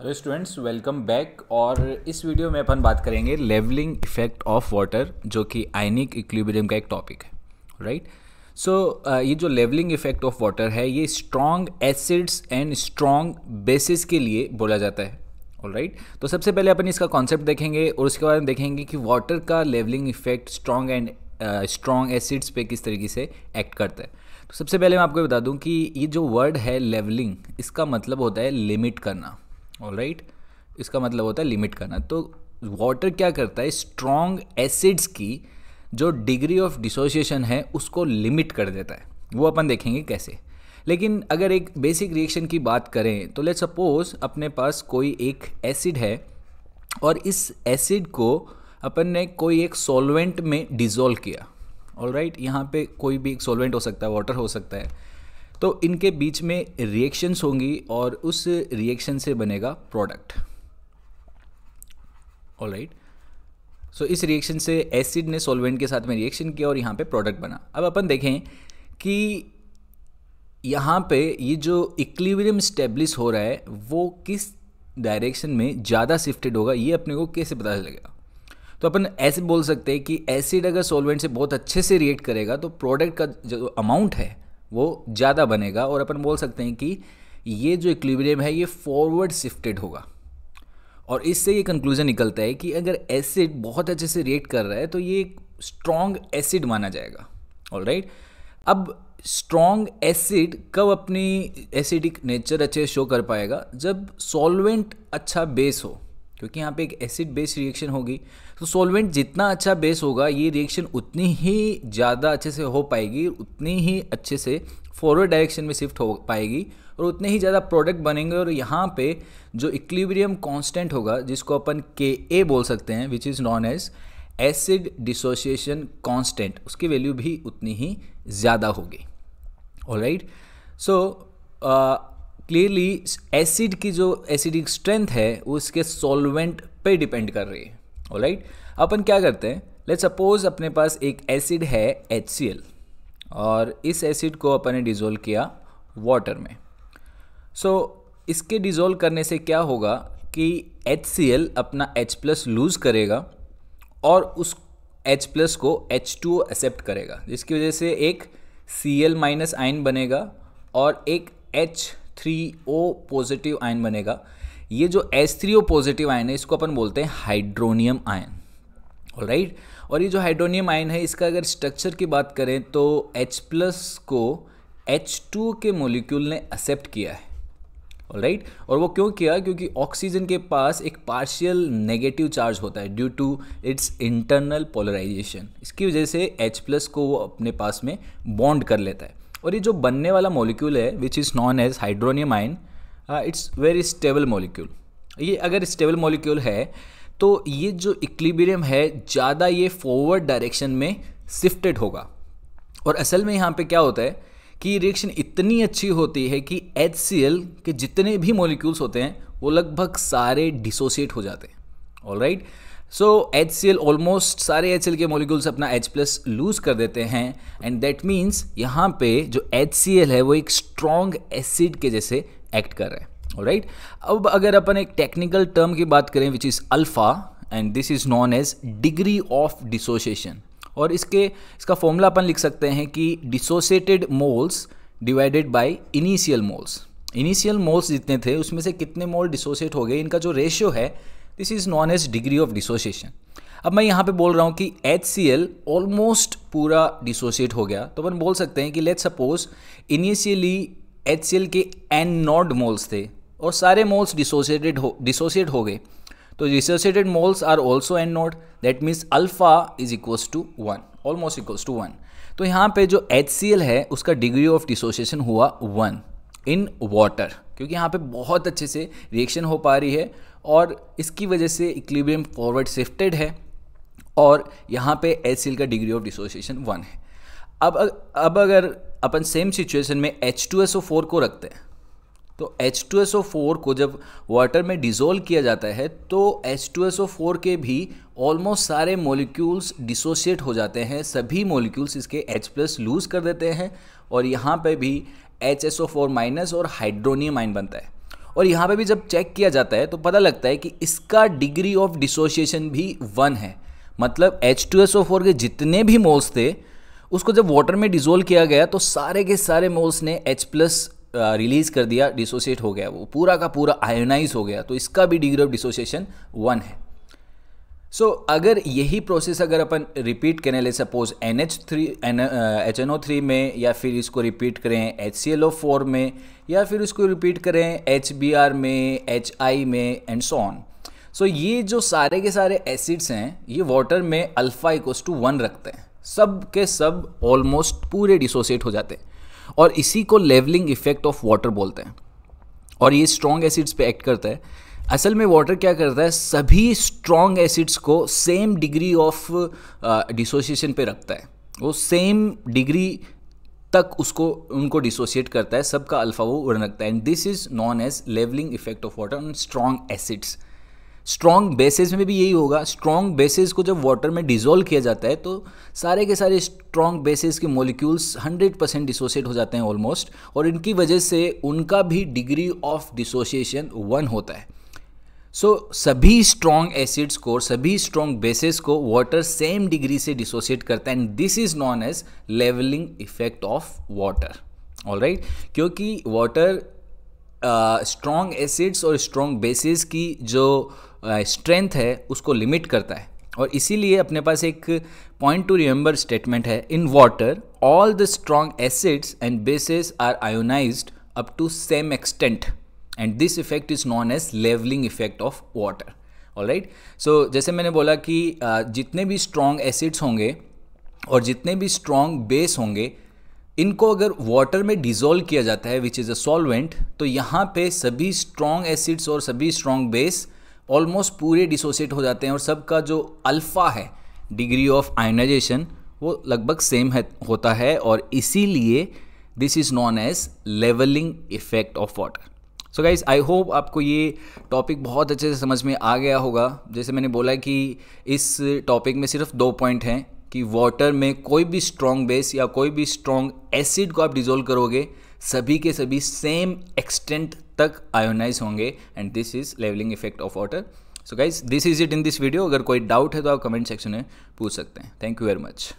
Hello students welcome back और इस video में अपन बात करेंगे लेवलिंग इफेक्ट ऑफ वाटर जो कि आइनिक इक्विबेरियम का एक टॉपिक है राइट सो so, uh, ये जो लेवलिंग इफेक्ट ऑफ वाटर है ये strong acids and strong bases के लिए बोला जाता है ऑल राइट right? तो सबसे पहले अपन इसका कॉन्सेप्ट देखेंगे और उसके बाद देखेंगे कि वाटर का levelling effect strong and strong acids पे किस तरीके से एक्ट करता है तो सबसे पहले मैं आपको बता दूं कि ये जो वर्ड है लेवलिंग इसका मतलब होता है लिमिट करना ऑल राइट इसका मतलब होता है लिमिट करना तो वाटर क्या करता है स्ट्रॉन्ग एसिड्स की जो डिग्री ऑफ डिसोसिएशन है उसको लिमिट कर देता है वो अपन देखेंगे कैसे लेकिन अगर एक बेसिक रिएक्शन की बात करें तो लेट सपोज अपने पास कोई एक एसिड है और इस एसिड को अपन ने कोई एक सॉल्वेंट में डिज़ोल्व किया ऑल राइट right? यहाँ पे कोई भी एक सॉल्वेंट हो सकता है वाटर हो सकता है तो इनके बीच में रिएक्शंस होंगी और उस रिएक्शन से बनेगा प्रोडक्ट ऑल राइट सो इस रिएक्शन से एसिड ने सॉल्वेंट के साथ में रिएक्शन किया और यहाँ पे प्रोडक्ट बना अब अपन देखें कि यहाँ पे ये जो इक्लिवरियम स्टेब्लिश हो रहा है वो किस डायरेक्शन में ज़्यादा शिफ्टेड होगा ये अपने को कैसे पता चलेगा तो अपन ऐसे बोल सकते हैं कि एसिड अगर सॉल्वेंट से बहुत अच्छे से रिएक्ट करेगा तो प्रोडक्ट का जो अमाउंट है वो ज़्यादा बनेगा और अपन बोल सकते हैं कि ये जो इक्विबरियम है ये फॉरवर्ड शिफ्टेड होगा और इससे ये कंक्लूजन निकलता है कि अगर एसिड बहुत अच्छे से रिएक्ट कर रहा है तो ये एक स्ट्रॉन्ग एसिड माना जाएगा ऑल राइट right? अब स्ट्रॉन्ग एसिड कब अपनी एसिडिक नेचर अच्छे शो कर पाएगा जब सॉल्वेंट अच्छा बेस हो क्योंकि यहाँ पे एक एसिड बेस रिएक्शन होगी तो सॉल्वेंट जितना अच्छा बेस होगा ये रिएक्शन उतनी ही ज़्यादा अच्छे से हो पाएगी उतनी ही अच्छे से फॉरवर्ड डायरेक्शन में शिफ्ट हो पाएगी और उतने ही ज़्यादा प्रोडक्ट बनेंगे और यहाँ पे जो इक्लिब्रियम कांस्टेंट होगा जिसको अपन के ए बोल सकते हैं which is known as acid dissociation constant उसकी वैल्यू भी उतनी ही ज़्यादा होगी also uh, clearly acid की जो एसिडिक स्ट्रेंथ है वो इसके सॉल्वेंट पे डिपेंड कर रही है राइट अपन क्या करते हैं लेट सपोज अपने पास एक एसिड है एच और इस एसिड को अपन ने डिज़ोल्व किया वाटर में सो so, इसके डिज़ोल्व करने से क्या होगा कि एच अपना एच प्लस लूज़ करेगा और उस एच प्लस को एच टू एक्सेप्ट करेगा जिसकी वजह से एक सी एल माइनस आइन बनेगा और एक H three O positive ion बनेगा ये जो S three O positive ion है इसको अपन बोलते हैं हाइड्रोनियम आयन राइट और ये जो हाइड्रोनियम आयन है इसका अगर स्ट्रक्चर की बात करें तो H प्लस को एच टू के मोलिक्यूल ने एक्सेप्ट किया है राइट right? और वो क्यों किया क्योंकि ऑक्सीजन के पास एक पार्शियल नेगेटिव चार्ज होता है due to its internal polarisation इसकी वजह से H प्लस को वो अपने पास में बॉन्ड कर लेता है और ये जो बनने वाला मोलिक्यूल है which is known as hydronium ion it's very stable molecule ये अगर स्टेबल मोलिक्यूल है तो ये जो इक्लिबेरियम है ज़्यादा ये फॉरवर्ड डायरेक्शन में शिफ्टेड होगा और असल में यहाँ पे क्या होता है कि रिएक्शन इतनी अच्छी होती है कि एच के जितने भी मोलिक्यूल्स होते हैं वो लगभग सारे डिसोसिएट हो जाते हैं all right right? So H C L almost सारे एच एल के मोलिकुल्स अपना एच प्लस लूज कर देते हैं एंड दैट मीन्स यहाँ पे जो एच सी एल है वो एक स्ट्रॉन्ग एसिड के जैसे एक्ट कर रहे हैं राइट अब अगर अपन एक टेक्निकल टर्म की बात करें which is alpha and this is known as degree of dissociation और इसके इसका फॉर्मूला अपन लिख सकते हैं कि dissociated moles divided by initial moles initial moles जितने थे उसमें से कितने मोल डिसोसिएट हो गए इनका जो रेशियो है this is known as degree of dissociation अब मैं यहाँ पे बोल रहा हूँ कि एच सी एल ऑलमोस्ट पूरा डिसोशिएट हो गया तो अपन बोल सकते हैं कि let suppose initially H C L के एन नॉड मोल्स थे और सारे मोल्स डिसोसिएटेड हो डिसोसिएट हो गए तो dissociated moles are also N naught that means alpha is equals to one almost equals to one तो यहाँ पे जो एच सी एल है उसका डिग्री ऑफ डिसोसिएशन हुआ वन इन वाटर क्योंकि यहाँ पे बहुत अच्छे से रिएक्शन हो पा रही है और इसकी वजह से इक्लिब्रियम फॉरवर्ड शिफ्टेड है और यहाँ पे एच का डिग्री ऑफ डिसोसिएशन वन है अब अब अगर अपन सेम सिचुएशन में एच को रखते हैं तो एच को जब वाटर में डिज़ोल्व किया जाता है तो एच के भी ऑलमोस्ट सारे मॉलिक्यूल्स डिसोशिएट हो जाते हैं सभी मॉलिक्यूल्स इसके एच प्लस लूज़ कर देते हैं और यहाँ पे भी एच माइनस और हाइड्रोनियम आइन बनता है और यहाँ पे भी जब चेक किया जाता है तो पता लगता है कि इसका डिग्री ऑफ डिसोसिएशन भी वन है मतलब H two S O four के जितने भी मोल्स थे उसको जब वाटर में डिजोल्व किया गया तो सारे के सारे मोल्स ने एच प्लस रिलीज़ कर दिया डिसोसिएट हो गया वो पूरा का पूरा आयोनाइज हो गया तो इसका भी डिग्री ऑफ डिसोसिएशन वन है सो so, अगर यही प्रोसेस अगर अपन रिपीट करें let suppose N H three N H N O three में या फिर इसको रिपीट करें H C L O four में या फिर इसको रिपीट करें एच बी आर में एच आई में एंड सो ऑन सो ये जो सारे के सारे एसिड्स हैं ये वाटर में अल्फ़ा इक्व टू वन रखते हैं सब के सब ऑलमोस्ट पूरे डिसोसिएट हो जाते हैं और इसी को लेवलिंग इफेक्ट ऑफ वाटर बोलते हैं और ये स्ट्रॉन्ग एसिड्स पे एक्ट करता है असल में वाटर क्या करता है सभी स्ट्रॉन्ग एसिड्स को सेम डिग्री ऑफ डिसोसिएशन पे रखता है वो सेम डिग्री तक उसको उनको डिसोशिएट करता है सबका अल्फा वो उड़न रखता है and this is known as levelling effect of water on strong acids strong bases में भी यही होगा स्ट्रॉन्ग बेसिस को जब वाटर में डिजोल्व किया जाता है तो सारे के सारे स्ट्रॉन्ग बेसिस के मॉलिक्यूल्स 100 परसेंट डिसोशिएट हो जाते हैं ऑलमोस्ट और इनकी वजह से उनका भी डिग्री ऑफ डिसोशिएशन वन होता है सो so, सभी स्ट्रॉन्ग एसिड्स को सभी स्ट्रॉन्ग बेसिस को वाटर सेम डिग्री से डिसोसिएट करता है and this is known as levelling effect of water all right क्योंकि वाटर स्ट्रॉन्ग एसिड्स और स्ट्रॉन्ग बेसिस की जो स्ट्रेंथ uh, है उसको लिमिट करता है और इसीलिए अपने पास एक पॉइंट टू रिमेंबर स्टेटमेंट है in water all the strong acids and bases are ionize up to same extent and this effect is known as levelling effect of water all right so जैसे मैंने बोला कि जितने भी strong acids होंगे और जितने भी स्ट्रॉन्ग बेस होंगे इनको अगर वाटर में डिजोल्व किया जाता है विच इज़ अ सॉल्वेंट तो यहाँ पे सभी स्ट्रॉन्ग एसिड्स और सभी स्ट्रॉन्ग बेस ऑलमोस्ट पूरे डिसोसिएट हो जाते हैं और सबका जो अल्फ़ा है डिग्री ऑफ आयोनाइजेशन वो लगभग सेम है होता है और इसीलिए this is known as levelling effect of water so guys I hope आपको ये टॉपिक बहुत अच्छे से समझ में आ गया होगा जैसे मैंने बोला कि इस टॉपिक में सिर्फ दो पॉइंट हैं कि वाटर में कोई भी स्ट्रॉन्ग बेस या कोई भी स्ट्रॉन्ग एसिड को आप डिजोल्व करोगे सभी के सभी सेम एक्सटेंट तक आयोनाइज होंगे and this is leveling effect of water so guys this is it in this video अगर कोई डाउट है तो आप कमेंट सेक्शन में पूछ सकते हैं थैंक यू वेरी मच